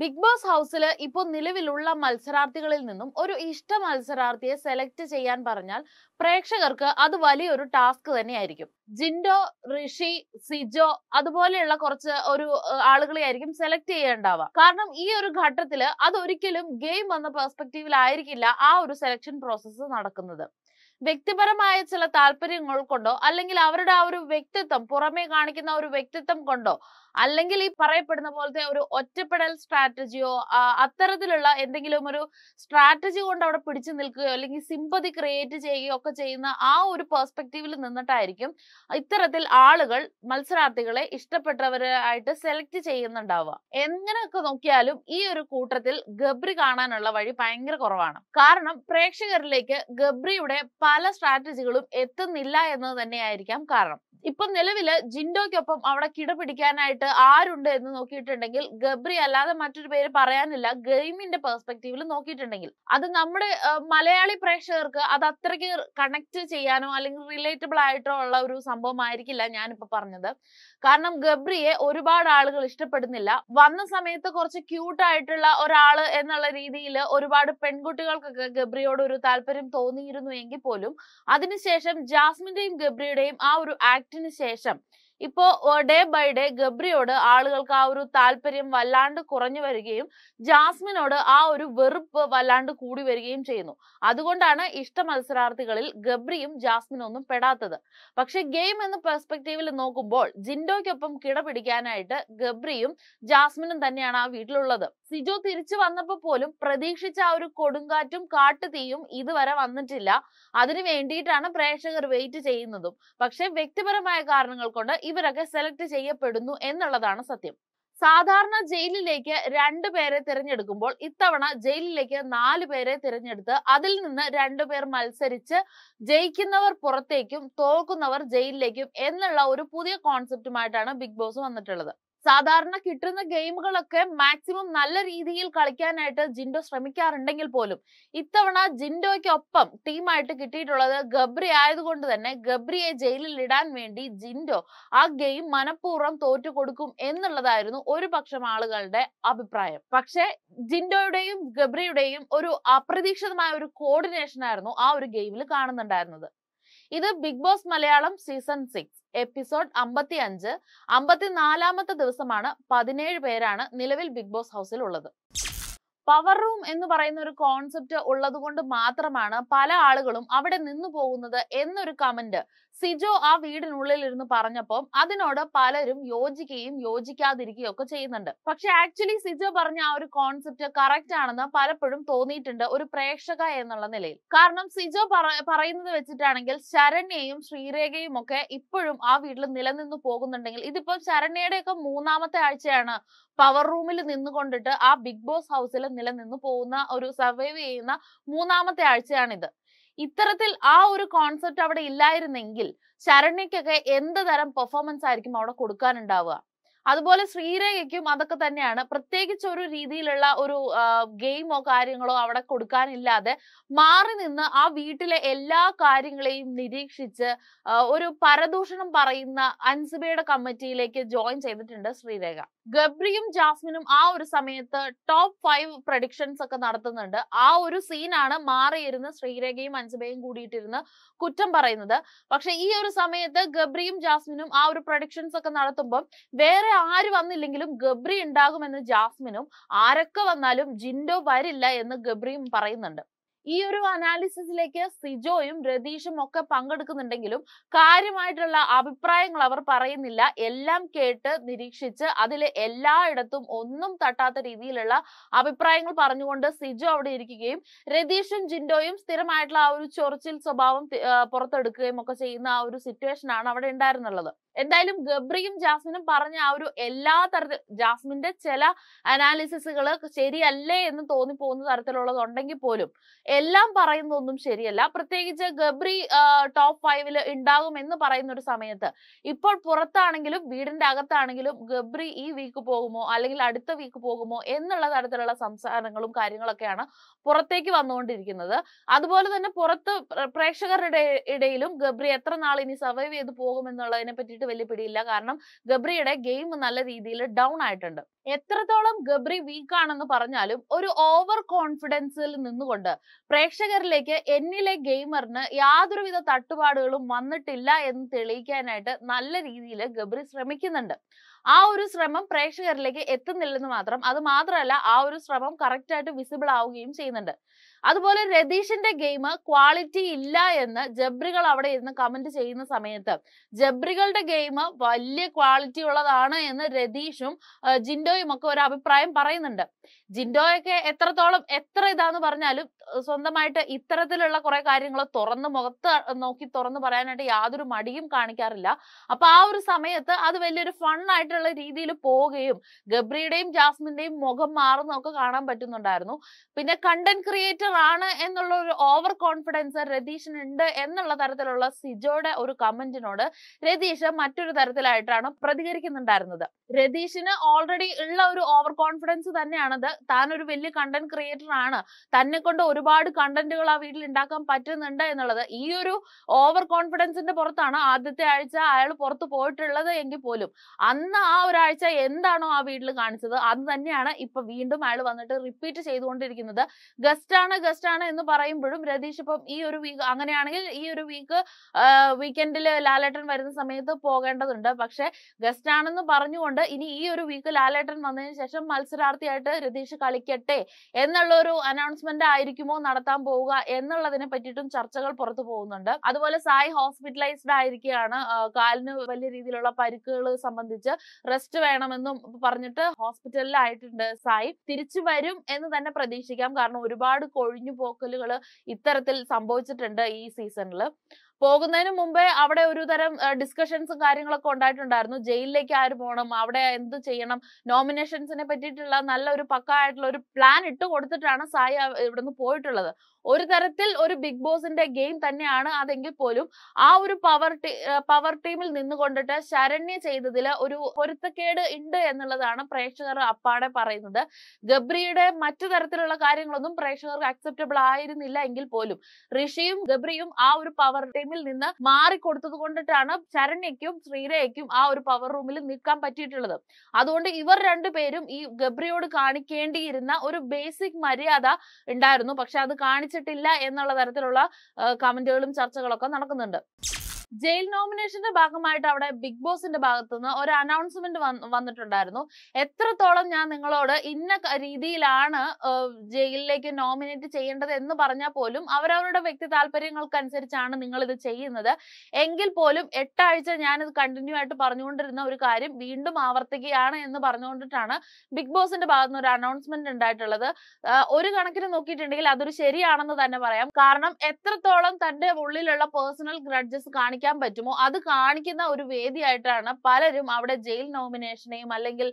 big boss ഹൗസിൽ ഇപ്പോൾ നിലവിലുള്ള മത്സരാർത്ഥികളിൽ നിന്നും ഒരു ഇഷ്ട മത്സരാർത്ഥിയെ സെലക്ട് ചെയ്യാൻ പറഞ്ഞാൽ പ്രേക്ഷകർക്ക് അത് വലിയൊരു ടാസ്ക് തന്നെയായിരിക്കും ജിൻഡോ ഋഷി സിജോ അതുപോലെയുള്ള കുറച്ച് ഒരു ആളുകളെ ആയിരിക്കും സെലക്ട് ചെയ്യേണ്ടാവുക കാരണം ഈ ഒരു ഘട്ടത്തിൽ അത് ഒരിക്കലും ഗെയിം എന്ന പെർസ്പെക്റ്റീവിലായിരിക്കില്ല ആ ഒരു സെലക്ഷൻ പ്രോസസ്സ് നടക്കുന്നത് വ്യക്തിപരമായ ചില താല്പര്യങ്ങൾ കൊണ്ടോ അല്ലെങ്കിൽ അവരുടെ ആ ഒരു വ്യക്തിത്വം പുറമേ കാണിക്കുന്ന ഒരു വ്യക്തിത്വം കൊണ്ടോ അല്ലെങ്കിൽ ഈ പറയപ്പെടുന്ന പോലത്തെ ഒരു ഒറ്റപ്പെടൽ സ്ട്രാറ്റജിയോ അത്തരത്തിലുള്ള എന്തെങ്കിലും ഒരു സ്ട്രാറ്റജി കൊണ്ട് അവിടെ പിടിച്ചു നിൽക്കുകയോ അല്ലെങ്കിൽ സിമ്പതി ക്രിയേറ്റ് ചെയ്യുകയോ ഒക്കെ ചെയ്യുന്ന ആ ഒരു പെർസ്പെക്റ്റീവിൽ നിന്നിട്ടായിരിക്കും ഇത്തരത്തിൽ ആളുകൾ മത്സരാർത്ഥികളെ ഇഷ്ടപ്പെട്ടവരായിട്ട് സെലക്ട് ചെയ്യുന്നുണ്ടാവുക എങ്ങനെയൊക്കെ നോക്കിയാലും ഈ ഒരു കൂട്ടത്തിൽ ഗബ്രി കാണാനുള്ള വഴി ഭയങ്കര കുറവാണ് കാരണം പ്രേക്ഷകരിലേക്ക് ഗബ്രിയുടെ പല സ്ട്രാറ്റജികളും എത്തുന്നില്ല എന്ന് തന്നെയായിരിക്കാം കാരണം ഇപ്പൊ നിലവില് ജിൻഡോക്കൊപ്പം അവിടെ കിടപിടിക്കാനായിട്ട് ആരുണ്ട് എന്ന് നോക്കിയിട്ടുണ്ടെങ്കിൽ ഗബ്രി അല്ലാതെ മറ്റൊരു പേര് പറയാനില്ല ഗെയിമിന്റെ പെർസ്പെക്റ്റീവിൽ നോക്കിയിട്ടുണ്ടെങ്കിൽ അത് നമ്മുടെ മലയാളി പ്രേക്ഷകർക്ക് അത് അത്രയ്ക്ക് കണക്ട് ചെയ്യാനോ അല്ലെങ്കിൽ റിലേറ്റബിൾ ആയിട്ടോ ഉള്ള ഒരു സംഭവമായിരിക്കില്ല ഞാനിപ്പോ പറഞ്ഞത് കാരണം ഗബ്രിയെ ഒരുപാട് ആളുകൾ ഇഷ്ടപ്പെടുന്നില്ല വന്ന സമയത്ത് കുറച്ച് ക്യൂട്ട് ആയിട്ടുള്ള ഒരാള് എന്നുള്ള രീതിയിൽ ഒരുപാട് പെൺകുട്ടികൾക്കൊക്കെ ഗബ്രിയോട് ഒരു താല്പര്യം തോന്നിയിരുന്നു എങ്കിൽ പോലും അതിനുശേഷം ജാസ്മിന്റെയും ഗബ്രിയുടെയും ആ ഒരു ആക്ട് ആക്ടിന് ശേഷം ഇപ്പോ ഡേ ബൈ ഡേ ഗബ്രിയോട് ആളുകൾക്ക് ആ ഒരു താല്പര്യം വല്ലാണ്ട് കുറഞ്ഞു വരികയും ജാസ്മിനോട് ആ ഒരു വെറുപ്പ് വല്ലാണ്ട് കൂടി വരികയും ചെയ്യുന്നു അതുകൊണ്ടാണ് ഇഷ്ട മത്സരാർത്ഥികളിൽ ഗബ്രിയും ജാസ്മിനും ഒന്നും പെടാത്തത് പക്ഷെ ഗെയിം എന്ന പെർസ്പെക്റ്റീവിൽ നോക്കുമ്പോൾ ജിൻഡോയ്ക്കൊപ്പം കിടപിടിക്കാനായിട്ട് ഗബ്രിയും ജാസ്മിനും തന്നെയാണ് ആ വീട്ടിലുള്ളത് സിജോ തിരിച്ചു വന്നപ്പോൾ പോലും പ്രതീക്ഷിച്ച ആ ഒരു കൊടുങ്കാറ്റും കാട്ടുതീയും ഇതുവരെ വന്നിട്ടില്ല അതിനു വേണ്ടിയിട്ടാണ് പ്രേക്ഷകർ വെയിറ്റ് ചെയ്യുന്നതും പക്ഷെ വ്യക്തിപരമായ കാരണങ്ങൾ കൊണ്ട് ഇവരൊക്കെ സെലക്ട് ചെയ്യപ്പെടുന്നു എന്നുള്ളതാണ് സത്യം സാധാരണ ജയിലിലേക്ക് രണ്ടു പേരെ തിരഞ്ഞെടുക്കുമ്പോൾ ഇത്തവണ ജയിലിലേക്ക് നാല് പേരെ തിരഞ്ഞെടുത്ത് അതിൽ നിന്ന് രണ്ടു പേർ മത്സരിച്ച് ജയിക്കുന്നവർ പുറത്തേക്കും തോക്കുന്നവർ ജയിലിലേക്കും എന്നുള്ള ഒരു പുതിയ കോൺസെപ്റ്റുമായിട്ടാണ് ബിഗ് ബോസ് വന്നിട്ടുള്ളത് സാധാരണ കിട്ടുന്ന ഗെയിമുകളൊക്കെ മാക്സിമം നല്ല രീതിയിൽ കളിക്കാനായിട്ട് ജിൻഡോ ശ്രമിക്കാറുണ്ടെങ്കിൽ പോലും ഇത്തവണ ജിൻഡോയ്ക്കൊപ്പം ടീമായിട്ട് കിട്ടിയിട്ടുള്ളത് ഗബ്രി ആയതുകൊണ്ട് തന്നെ ഗബ്രിയെ ജയിലിൽ ഇടാൻ വേണ്ടി ജിൻഡോ ആ ഗെയിം മനഃപൂർവ്വം തോറ്റു കൊടുക്കും എന്നുള്ളതായിരുന്നു ഒരു പക്ഷം ആളുകളുടെ അഭിപ്രായം പക്ഷെ ജിൻഡോയുടെയും ഗബ്രിയുടെയും ഒരു അപ്രതീക്ഷിതമായ ഒരു കോർഡിനേഷൻ ആയിരുന്നു ആ ഒരു ഗെയിമിൽ കാണുന്നുണ്ടായിരുന്നത് ഇത് Bigg Boss Malayalam season six episode അമ്പത്തി അഞ്ച് അമ്പത്തിനാലാമത്തെ ദിവസമാണ് പതിനേഴ് പേരാണ് നിലവിൽ ബിഗ് ബോസ് ഹൗസിൽ ഉള്ളത് പവർ റൂം എന്ന് പറയുന്ന ഒരു കോൺസെപ്റ്റ് ഉള്ളത് മാത്രമാണ് പല ആളുകളും അവിടെ നിന്നു പോകുന്നത് എന്നൊരു കമന്റ് സിജോ ആ വീടിനുള്ളിൽ ഇരുന്ന് പറഞ്ഞപ്പം അതിനോട് പലരും യോജിക്കുകയും യോജിക്കാതിരിക്കുകയും ഒക്കെ ചെയ്യുന്നുണ്ട് പക്ഷെ ആക്ച്വലി സിജോ പറഞ്ഞ ആ ഒരു കോൺസെപ്റ്റ് കറക്റ്റ് ആണെന്ന് പലപ്പോഴും തോന്നിയിട്ടുണ്ട് ഒരു പ്രേക്ഷക എന്നുള്ള നിലയിൽ കാരണം സിജോ പറയുന്നത് വെച്ചിട്ടാണെങ്കിൽ ശരണ്യയും ശ്രീരേഖയും ഒക്കെ ഇപ്പോഴും ആ വീട്ടിൽ നിലനിന്ന് പോകുന്നുണ്ടെങ്കിൽ ഇതിപ്പോ ശരണ്യയുടെ ഒക്കെ മൂന്നാമത്തെ ആഴ്ചയാണ് പവർ റൂമിൽ നിന്നുകൊണ്ടിട്ട് ആ ബിഗ് ബോസ് ഹൗസിൽ നിലനിന്ന് പോകുന്ന ഒരു സർവൈവ് ചെയ്യുന്ന മൂന്നാമത്തെ ആഴ്ചയാണിത് ഇത്തരത്തിൽ ആ ഒരു കോൺസെപ്റ്റ് അവിടെ ഇല്ലായിരുന്നെങ്കിൽ ശരണ്യക്കൊക്കെ എന്ത് തരം പെർഫോമൻസ് ആയിരിക്കും അവിടെ കൊടുക്കാനുണ്ടാവുക അതുപോലെ ശ്രീരേഖയ്ക്കും അതൊക്കെ തന്നെയാണ് പ്രത്യേകിച്ച് ഒരു രീതിയിലുള്ള ഒരു ഗെയിമോ കാര്യങ്ങളോ അവിടെ കൊടുക്കാനില്ലാതെ മാറി നിന്ന് ആ വീട്ടിലെ എല്ലാ കാര്യങ്ങളെയും നിരീക്ഷിച്ച് ഒരു പരദൂഷണം പറയുന്ന അൻസിബയുടെ കമ്മിറ്റിയിലേക്ക് ജോയിൻ ചെയ്തിട്ടുണ്ട് ശ്രീരേഖ ഗബ്രിയും ജാസ്മിനും ആ ഒരു സമയത്ത് ടോപ്പ് ഫൈവ് പ്രഡിക്ഷൻസ് ഒക്കെ നടത്തുന്നുണ്ട് ആ ഒരു സീനാണ് മാറിയിരുന്ന് ശ്രീരേഖയും അഞ്ജബയും കൂടിയിട്ടിരുന്ന് കുറ്റം പറയുന്നത് പക്ഷെ ഈ ഒരു സമയത്ത് ഗബ്രിയും ജാസ്മിനും ആ ഒരു പ്രഡിക്ഷൻസ് ഒക്കെ നടത്തുമ്പം വേറെ ആര് വന്നില്ലെങ്കിലും ഗബ്രി ഉണ്ടാകുമെന്ന് ജാസ്മിനും ആരൊക്കെ വന്നാലും ജിൻഡോ വരില്ല എന്ന് ഗബ്രിയും പറയുന്നുണ്ട് ഈ ഒരു അനാലിസിസിലേക്ക് സിജോയും രതീഷും ഒക്കെ പങ്കെടുക്കുന്നുണ്ടെങ്കിലും കാര്യമായിട്ടുള്ള അഭിപ്രായങ്ങൾ അവർ പറയുന്നില്ല എല്ലാം കേട്ട് നിരീക്ഷിച്ച് അതിൽ എല്ലായിടത്തും ഒന്നും തട്ടാത്ത രീതിയിലുള്ള അഭിപ്രായങ്ങൾ പറഞ്ഞുകൊണ്ട് സിജോ അവിടെ ഇരിക്കുകയും രതീഷും ജിൻഡോയും സ്ഥിരമായിട്ടുള്ള ആ ഒരു ചൊറിച്ചിൽ സ്വഭാവം പുറത്തെടുക്കുകയും ഒക്കെ ചെയ്യുന്ന ആ ഒരു സിറ്റുവേഷൻ ആണ് അവിടെ ഉണ്ടായിരുന്നുള്ളത് എന്തായാലും ഗബ്രിയും ജാസ്മിനും പറഞ്ഞ ആ ഒരു എല്ലാ തരത്തിൽ ജാസ്മിന്റെ ചില അനാലിസിസുകൾ ശരിയല്ലേ എന്ന് തോന്നിപ്പോകുന്ന തരത്തിലുള്ളത് ഉണ്ടെങ്കിൽ പോലും എല്ലാം പറയുന്നതൊന്നും ശരിയല്ല പ്രത്യേകിച്ച് ഗബ്രി ടോപ്പ് ഫൈവില് ഉണ്ടാകും എന്ന് പറയുന്ന ഒരു സമയത്ത് ഇപ്പോൾ പുറത്താണെങ്കിലും വീടിന്റെ അകത്താണെങ്കിലും ഗബ്രി ഈ വീക്ക് പോകുമോ അല്ലെങ്കിൽ അടുത്ത വീക്ക് പോകുമോ എന്നുള്ള തരത്തിലുള്ള സംസാരങ്ങളും കാര്യങ്ങളൊക്കെയാണ് പുറത്തേക്ക് വന്നുകൊണ്ടിരിക്കുന്നത് അതുപോലെ തന്നെ പുറത്ത് പ്രേക്ഷകരുടെ ഇടയിലും ഗബ്രി എത്ര നാൾ ഇനി സർവൈവ് ചെയ്ത് പോകും എന്നുള്ളതിനെ പറ്റിയിട്ട് വലിയ പിടിയില്ല കാരണം ഗബ്രിയുടെ ഗെയിം നല്ല രീതിയിൽ ഡൗൺ ആയിട്ടുണ്ട് എത്രത്തോളം ഗബ്രി വീക്കാണെന്ന് പറഞ്ഞാലും ഒരു ഓവർ കോൺഫിഡൻസിൽ നിന്നുകൊണ്ട് പ്രേക്ഷകരിലേക്ക് എന്നിലെ ഗെയിമറിന് യാതൊരുവിധ തട്ടുപാടുകളും വന്നിട്ടില്ല എന്ന് തെളിയിക്കാനായിട്ട് നല്ല രീതിയിൽ ഗബ്രി ശ്രമിക്കുന്നുണ്ട് ആ ഒരു ശ്രമം പ്രേക്ഷകരിലേക്ക് എത്തുന്നില്ലെന്ന് മാത്രം അത് മാത്രമല്ല ആ ഒരു ശ്രമം കറക്റ്റായിട്ട് ആയിട്ട് വിസിബിൾ ആവുകയും ചെയ്യുന്നുണ്ട് അതുപോലെ രതീഷിന്റെ ഗെയിം ക്വാളിറ്റി ഇല്ല എന്ന് ജബ്രികൾ അവിടെ ഇരുന്ന് കമന്റ് ചെയ്യുന്ന സമയത്ത് ജബ്രികളുടെ ഗെയിം വലിയ ക്വാളിറ്റി ഉള്ളതാണ് എന്ന് രതീഷും ജിൻഡോയും ഒക്കെ ഒരു അഭിപ്രായം പറയുന്നുണ്ട് ജിൻഡോയൊക്കെ എത്രത്തോളം എത്ര ഇതാന്ന് പറഞ്ഞാലും സ്വന്തമായിട്ട് ഇത്തരത്തിലുള്ള കുറെ കാര്യങ്ങൾ തുറന്ന് മുഖത്ത് നോക്കി തുറന്ന് പറയാനായിട്ട് യാതൊരു മടിയും കാണിക്കാറില്ല അപ്പൊ ആ ഒരു സമയത്ത് അത് വലിയൊരു ഫണ്ണായിട്ടുള്ള രീതിയിൽ പോവുകയും ഗബ്രിയുടെയും ജാസ്മിന്റെയും മുഖം മാറുന്നൊക്കെ കാണാൻ പറ്റുന്നുണ്ടായിരുന്നു പിന്നെ കണ്ടന്റ് ക്രിയേറ്റർ ആണ് എന്നുള്ള ഒരു ഓവർ കോൺഫിഡൻസ് രതീഷിന് ഉണ്ട് എന്നുള്ള തരത്തിലുള്ള സിജോയുടെ ഒരു കമന്റിനോട് രതീഷ് മറ്റൊരു തരത്തിലായിട്ടാണ് പ്രതികരിക്കുന്നുണ്ടായിരുന്നത് രതീഷിന് ഓൾറെഡി ഉള്ള ഒരു ഓവർ കോൺഫിഡൻസ് തന്നെയാണത് താൻ ഒരു വലിയ കണ്ടന്റ് ക്രിയേറ്റർ ആണ് തന്നെ കൊണ്ട് ഒരുപാട് കണ്ടന്റുകൾ ആ വീട്ടിൽ ഉണ്ടാക്കാൻ പറ്റുന്നുണ്ട് എന്നുള്ളത് ഈ ഒരു ഓവർ കോൺഫിഡൻസിന്റെ പുറത്താണ് ആദ്യത്തെ ആഴ്ച അയാൾ പുറത്തു പോയിട്ടുള്ളത് എങ്കിൽ പോലും അന്ന് ആ ഒരാഴ്ച എന്താണോ ആ വീട്ടിൽ കാണിച്ചത് അത് തന്നെയാണ് ഇപ്പൊ വീണ്ടും അയാൾ വന്നിട്ട് റിപ്പീറ്റ് ചെയ്തുകൊണ്ടിരിക്കുന്നത് ഗസ്റ്റ് ആണ് ഗസ്റ്റ് ആണ് എന്ന് പറയുമ്പോഴും രതീഷ് ഇപ്പം ഈ ഒരു വീക്ക് അങ്ങനെയാണെങ്കിൽ ഈ ഒരു വീക്ക് വീക്കെൻഡിൽ ലാലേട്ടൻ വരുന്ന സമയത്ത് പോകേണ്ടതുണ്ട് പക്ഷെ ഗസ്റ്റ് ആണെന്ന് പറഞ്ഞുകൊണ്ട് ഇനി ഈ ഒരു വീക്ക് ലാലേട്ടൻ വന്നതിന് ശേഷം മത്സരാർത്ഥിയായിട്ട് രതീഷ് കളിക്കട്ടെ എന്നുള്ള ഒരു അനൗൺസ്മെന്റ് ആയിരിക്കുമോ നടത്താൻ പോവുക എന്നുള്ളതിനെ പറ്റിയിട്ടും ചർച്ചകൾ പുറത്തു പോകുന്നുണ്ട് അതുപോലെ സായി ഹോസ്പിറ്റലൈസ്ഡ് ആയിരിക്കുകയാണ് കാലിന് വലിയ രീതിയിലുള്ള പരിക്കുകൾ സംബന്ധിച്ച് റെസ്റ്റ് വേണമെന്നും പറഞ്ഞിട്ട് ഹോസ്പിറ്റലിലായിട്ടുണ്ട് സായി തിരിച്ചു വരും എന്ന് തന്നെ പ്രതീക്ഷിക്കാം കാരണം ഒരുപാട് ഒഴിഞ്ഞു പോക്കലുകൾ ഇത്തരത്തിൽ സംഭവിച്ചിട്ടുണ്ട് ഈ സീസണിൽ പോകുന്നതിന് മുമ്പേ അവിടെ ഒരു തരം ഡിസ്കഷൻസും കാര്യങ്ങളൊക്കെ ഉണ്ടായിട്ടുണ്ടായിരുന്നു ജയിലിലേക്ക് ആര് പോകണം അവിടെ എന്ത് ചെയ്യണം നോമിനേഷൻസിനെ പറ്റിയിട്ടുള്ള നല്ല ഒരു ആയിട്ടുള്ള ഒരു പ്ലാൻ ഇട്ട് കൊടുത്തിട്ടാണ് സായി നിന്ന് പോയിട്ടുള്ളത് ഒരു തരത്തിൽ ഒരു ബിഗ് ബോസിന്റെ ഗെയിം തന്നെയാണ് അതെങ്കിൽ പോലും ആ ഒരു പവർ പവർ ടീമിൽ നിന്നുകൊണ്ടിട്ട് ശരണ്യ ചെയ്തതിൽ ഒരു പൊരുത്തക്കേട് ഉണ്ട് എന്നുള്ളതാണ് പ്രേക്ഷകർ അപ്പാടെ പറയുന്നത് ഗബ്രിയുടെ മറ്റു തരത്തിലുള്ള കാര്യങ്ങളൊന്നും പ്രേക്ഷകർക്ക് അക്സെപ്റ്റബിൾ ആയിരുന്നില്ല എങ്കിൽ പോലും ഋഷിയും ഗബ്രിയും ആ ഒരു പവർ ടീം ടൈമിൽ നിന്ന് മാറിക്കൊടുത്തത് കൊണ്ടിട്ടാണ് ശരണ്യയ്ക്കും ശ്രീരയ്ക്കും ആ ഒരു പവർ റൂമിൽ നിൽക്കാൻ പറ്റിയിട്ടുള്ളത് അതുകൊണ്ട് ഇവർ രണ്ടുപേരും ഈ ഗബ്രിയോട് കാണിക്കേണ്ടിയിരുന്ന ഒരു ബേസിക് മര്യാദ ഉണ്ടായിരുന്നു പക്ഷെ അത് കാണിച്ചിട്ടില്ല എന്നുള്ള തരത്തിലുള്ള കമന്റുകളും ചർച്ചകളൊക്കെ നടക്കുന്നുണ്ട് ജയിൽ നോമിനേഷന്റെ ഭാഗമായിട്ട് അവിടെ ബിഗ് ബോസിന്റെ ഭാഗത്തുനിന്ന് ഒരു അനൗൺസ്മെന്റ് വന്നിട്ടുണ്ടായിരുന്നു എത്രത്തോളം ഞാൻ നിങ്ങളോട് ഇന്ന രീതിയിലാണ് ജയിലിലേക്ക് നോമിനേറ്റ് ചെയ്യേണ്ടത് എന്ന് പറഞ്ഞാൽ പോലും അവരവരുടെ വ്യക്തി താല്പര്യങ്ങൾക്കനുസരിച്ചാണ് നിങ്ങൾ ഇത് ചെയ്യുന്നത് എങ്കിൽ പോലും എട്ടാഴ്ച ഞാനിത് കണ്ടിന്യൂ ആയിട്ട് പറഞ്ഞുകൊണ്ടിരുന്ന ഒരു കാര്യം വീണ്ടും ആവർത്തിക്കുകയാണ് എന്ന് പറഞ്ഞുകൊണ്ടിട്ടാണ് ബിഗ് ബോസിന്റെ ഭാഗത്തുനിന്ന് ഒരു അനൗൺസ്മെന്റ് ഉണ്ടായിട്ടുള്ളത് ഒരു കണക്കിന് നോക്കിയിട്ടുണ്ടെങ്കിൽ അതൊരു ശരിയാണെന്ന് തന്നെ പറയാം കാരണം എത്രത്തോളം തന്റെ ഉള്ളിലുള്ള പേഴ്സണൽ ഗ്രഡ്ജസ് കാണിക്കും കാണിക്കാൻ പറ്റുമോ അത് കാണിക്കുന്ന ഒരു വേദിയായിട്ടാണ് പലരും അവിടെ ജയിൽ നോമിനേഷനെയും അല്ലെങ്കിൽ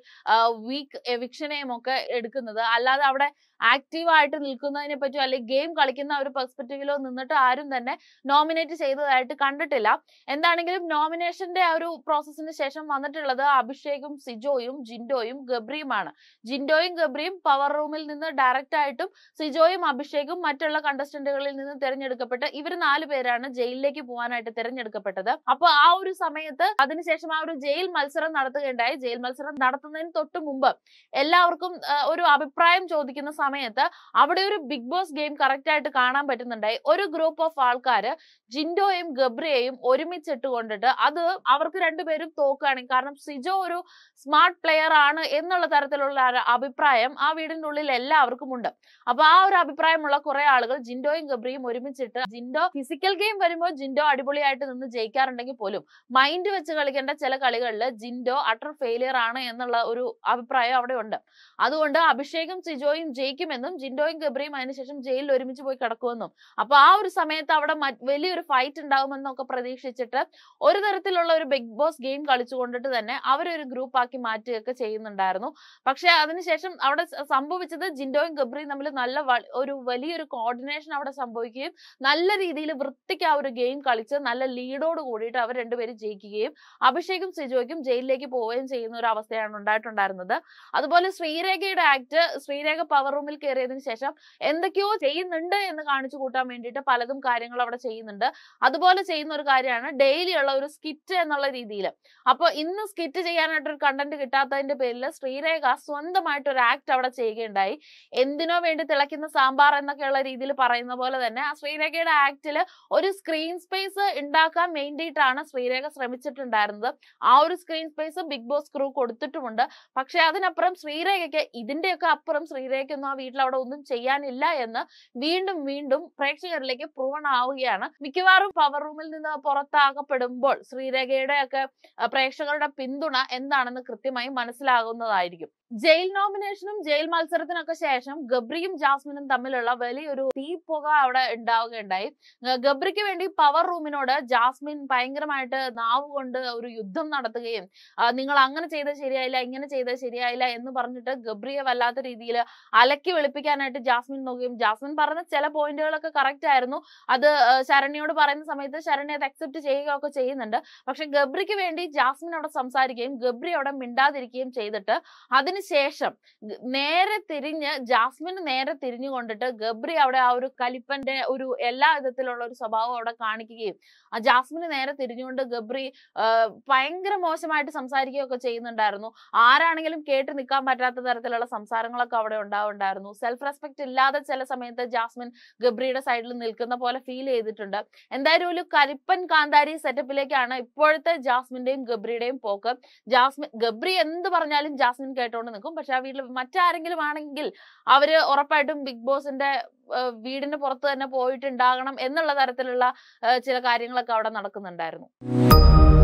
വീക്ക് എവിക്ഷനെയും ഒക്കെ എടുക്കുന്നത് അല്ലാതെ അവിടെ ആക്റ്റീവായിട്ട് നിൽക്കുന്നതിനെ പറ്റിയോ അല്ലെങ്കിൽ ഗെയിം കളിക്കുന്ന ഒരു പെർസ്പെക്റ്റീവിലോ നിന്നിട്ട് ആരും തന്നെ നോമിനേറ്റ് ചെയ്തതായിട്ട് കണ്ടിട്ടില്ല എന്താണെങ്കിലും നോമിനേഷന്റെ ആ ഒരു പ്രോസസ്സിന് ശേഷം വന്നിട്ടുള്ളത് അഭിഷേകും സിജോയും ജിൻഡോയും ഗബ്രിയുമാണ് ജിൻഡോയും ഗബ്രിയും പവർ റൂമിൽ നിന്ന് ഡയറക്റ്റ് ആയിട്ടും സിജോയും അഭിഷേകും മറ്റുള്ള കണ്ടസ്റ്റന്റുകളിൽ നിന്ന് തിരഞ്ഞെടുക്കപ്പെട്ട് ഇവർ നാല് പേരാണ് ജയിലിലേക്ക് പോകാനായിട്ട് തിരഞ്ഞെടുക്കുന്നത് കൊടുക്കപ്പെട്ടത് അപ്പൊ ആ ഒരു സമയത്ത് അതിനുശേഷം ആ ഒരു ജയിൽ മത്സരം നടത്തുകയുണ്ടായി ജയിൽ മത്സരം നടത്തുന്നതിന് തൊട്ട് മുമ്പ് എല്ലാവർക്കും ഒരു അഭിപ്രായം ചോദിക്കുന്ന സമയത്ത് അവിടെ ഒരു ബിഗ് ബോസ് ഗെയിം കറക്റ്റ് ആയിട്ട് കാണാൻ പറ്റുന്നുണ്ടായി ഒരു ഗ്രൂപ്പ് ഓഫ് ആൾക്കാർ ജിൻഡോയും ഗബ്രിയെയും ഒരുമിച്ചിട്ട് കൊണ്ടിട്ട് അത് അവർക്ക് രണ്ടുപേരും തോക്കുകയാണെങ്കിൽ കാരണം സിജോ ഒരു സ്മാർട്ട് പ്ലെയർ ആണ് എന്നുള്ള തരത്തിലുള്ള അഭിപ്രായം ആ വീടിന്റെ ഉള്ളിൽ എല്ലാവർക്കും ഉണ്ട് അപ്പൊ ആ ഒരു അഭിപ്രായമുള്ള കുറെ ആളുകൾ ജിൻഡോയും ഗബ്രിയും ഒരുമിച്ചിട്ട് ജിൻഡോ ഫിസിക്കൽ ഗെയിം വരുമ്പോൾ ജിൻഡോ അടിപൊളിയായിട്ട് നിന്ന് നിന്ന് ജയിക്കാറുണ്ടെങ്കിൽ പോലും മൈൻഡ് വെച്ച് കളിക്കേണ്ട ചില കളികളിൽ ജിൻഡോ അട്ടർ ഫെയിലിയർ ആണ് എന്നുള്ള ഒരു അഭിപ്രായം അവിടെ ഉണ്ട് അതുകൊണ്ട് അഭിഷേകും സിജോയും ജയിക്കുമെന്നും ജിൻഡോയും ഗബ്രിയും അതിനുശേഷം ജയിലിൽ ഒരുമിച്ച് പോയി കിടക്കുമെന്നും അപ്പൊ ആ ഒരു സമയത്ത് അവിടെ വലിയൊരു ഫൈറ്റ് ഉണ്ടാകുമെന്നൊക്കെ പ്രതീക്ഷിച്ചിട്ട് ഒരു തരത്തിലുള്ള ഒരു ബിഗ് ബോസ് ഗെയിം കളിച്ചുകൊണ്ടിട്ട് തന്നെ അവരൊരു ഗ്രൂപ്പ് ആക്കി മാറ്റുകയൊക്കെ ചെയ്യുന്നുണ്ടായിരുന്നു പക്ഷെ അതിനുശേഷം അവിടെ സംഭവിച്ചത് ജിൻഡോയും ഗബ്രിയും തമ്മിൽ നല്ല ഒരു വലിയൊരു കോർഡിനേഷൻ അവിടെ സംഭവിക്കുകയും നല്ല രീതിയിൽ വൃത്തിക്ക് ആ ഒരു ഗെയിം കളിച്ച് നല്ല ലീഡ് ലീഡോട് കൂടിയിട്ട് അവർ രണ്ടുപേരും ജയിക്കുകയും അഭിഷേകും സിജോയ്ക്കും ജയിലിലേക്ക് പോവുകയും ചെയ്യുന്ന ഒരു അവസ്ഥയാണ് ഉണ്ടായിട്ടുണ്ടായിരുന്നത് അതുപോലെ ശ്രീരേഖയുടെ ആക്ട് ശ്രീരേഖ പവർ റൂമിൽ കയറിയതിനു ശേഷം എന്തൊക്കെയോ ചെയ്യുന്നുണ്ട് എന്ന് കാണിച്ചു കൂട്ടാൻ വേണ്ടിയിട്ട് പലതും കാര്യങ്ങൾ അവിടെ ചെയ്യുന്നുണ്ട് അതുപോലെ ചെയ്യുന്ന ഒരു കാര്യമാണ് ഡെയിലി ഉള്ള ഒരു സ്കിറ്റ് എന്നുള്ള രീതിയിൽ അപ്പോൾ ഇന്ന് സ്കിറ്റ് ചെയ്യാനായിട്ടൊരു കണ്ടന്റ് കിട്ടാത്തതിന്റെ പേരിൽ ശ്രീരേഖ സ്വന്തമായിട്ട് ഒരു ആക്ട് അവിടെ ചെയ്യുകയുണ്ടായി എന്തിനോ വേണ്ടി തിളയ്ക്കുന്ന സാമ്പാർ എന്നൊക്കെയുള്ള രീതിയിൽ പറയുന്ന പോലെ തന്നെ ആ ശ്രീരേഖയുടെ ആക്ടില് ഒരു സ്ക്രീൻ സ്പേസ് ഉണ്ടാക്കാൻ വളർത്താൻ വേണ്ടിയിട്ടാണ് ശ്രീരേഖ ശ്രമിച്ചിട്ടുണ്ടായിരുന്നത് ആ ഒരു screen space Bigg Boss crew കൊടുത്തിട്ടുമുണ്ട് പക്ഷെ അതിനപ്പുറം ശ്രീരേഖയ്ക്ക് ഇതിന്റെയൊക്കെ അപ്പുറം ശ്രീരേഖയ്ക്കൊന്നും ആ വീട്ടിൽ അവിടെ ഒന്നും ചെയ്യാനില്ല എന്ന് വീണ്ടും വീണ്ടും പ്രേക്ഷകരിലേക്ക് പ്രൂവൺ ആവുകയാണ് മിക്കവാറും പവർ റൂമിൽ നിന്ന് പുറത്താകപ്പെടുമ്പോൾ ശ്രീരേഖയുടെ ഒക്കെ പ്രേക്ഷകരുടെ പിന്തുണ എന്താണെന്ന് കൃത്യമായി മനസ്സിലാകുന്നതായിരിക്കും ജയിൽ നോമിനേഷനും ജയിൽ മത്സരത്തിനൊക്കെ ശേഷം ഗബ്രിയും ജാസ്മിനും തമ്മിലുള്ള വലിയൊരു പുക അവിടെ ഉണ്ടാവുകയുണ്ടായി ഗബ്രിക്ക് വേണ്ടി പവർ റൂമിനോട് ജാസ്മിൻ ഭയങ്കരമായിട്ട് നാവ് കൊണ്ട് ഒരു യുദ്ധം നടത്തുകയും നിങ്ങൾ അങ്ങനെ ചെയ്ത ശരിയായില്ല ഇങ്ങനെ ചെയ്ത ശരിയായില്ല എന്ന് പറഞ്ഞിട്ട് ഗബ്രിയെ വല്ലാത്ത രീതിയിൽ അലക്കി വെളുപ്പിക്കാനായിട്ട് ജാസ്മിൻ നോക്കുകയും ജാസ്മിൻ പറഞ്ഞ ചില പോയിന്റുകളൊക്കെ കറക്റ്റ് ആയിരുന്നു അത് ശരണ്യോട് പറയുന്ന സമയത്ത് ശരണി അത് അക്സെപ്റ്റ് ചെയ്യുകയൊക്കെ ചെയ്യുന്നുണ്ട് പക്ഷെ ഗബ്രിക്ക് വേണ്ടി ജാസ്മിൻ അവിടെ സംസാരിക്കുകയും ഗബ്രി അവിടെ മിണ്ടാതിരിക്കുകയും ചെയ്തിട്ട് അതിന് ശേഷം നേരെ തിരിഞ്ഞ് ജാസ്മിൻ നേരെ തിരിഞ്ഞു കൊണ്ടിട്ട് ഗബ്രി അവിടെ ആ ഒരു കലിപ്പന്റെ ഒരു എല്ലാ വിധത്തിലുള്ള ഒരു സ്വഭാവം അവിടെ കാണിക്കുകയും ആ ജാസ്മിന് നേരെ തിരിഞ്ഞുകൊണ്ട് ഗബ്രി ഭയങ്കര മോശമായിട്ട് സംസാരിക്കുകയൊക്കെ ചെയ്യുന്നുണ്ടായിരുന്നു ആരാണെങ്കിലും കേട്ട് നിൽക്കാൻ പറ്റാത്ത തരത്തിലുള്ള സംസാരങ്ങളൊക്കെ അവിടെ ഉണ്ടാവുണ്ടായിരുന്നു സെൽഫ് റെസ്പെക്ട് ഇല്ലാതെ ചില സമയത്ത് ജാസ്മിൻ ഗബ്രിയുടെ സൈഡിൽ നിൽക്കുന്ന പോലെ ഫീൽ ചെയ്തിട്ടുണ്ട് എന്തായാലും ഒരു കരിപ്പൻ കാന്താരി സെറ്റപ്പിലേക്കാണ് ഇപ്പോഴത്തെ ജാസ്മിന്റെയും ഗബ്രിയുടെയും പോക്ക് ജാസ്മിൻ ഗബ്രി എന്ത് പറഞ്ഞാലും ജാസ്മിൻ കേട്ടോണ്ട് കൊണ്ട് നിൽക്കും പക്ഷെ ആ വീട്ടിൽ മറ്റാരെങ്കിലും ആണെങ്കിൽ അവര് ഉറപ്പായിട്ടും ബിഗ് ബോസിന്റെ വീടിന് പുറത്ത് തന്നെ പോയിട്ടുണ്ടാകണം എന്നുള്ള തരത്തിലുള്ള ചില കാര്യങ്ങളൊക്കെ അവിടെ നടക്കുന്നുണ്ടായിരുന്നു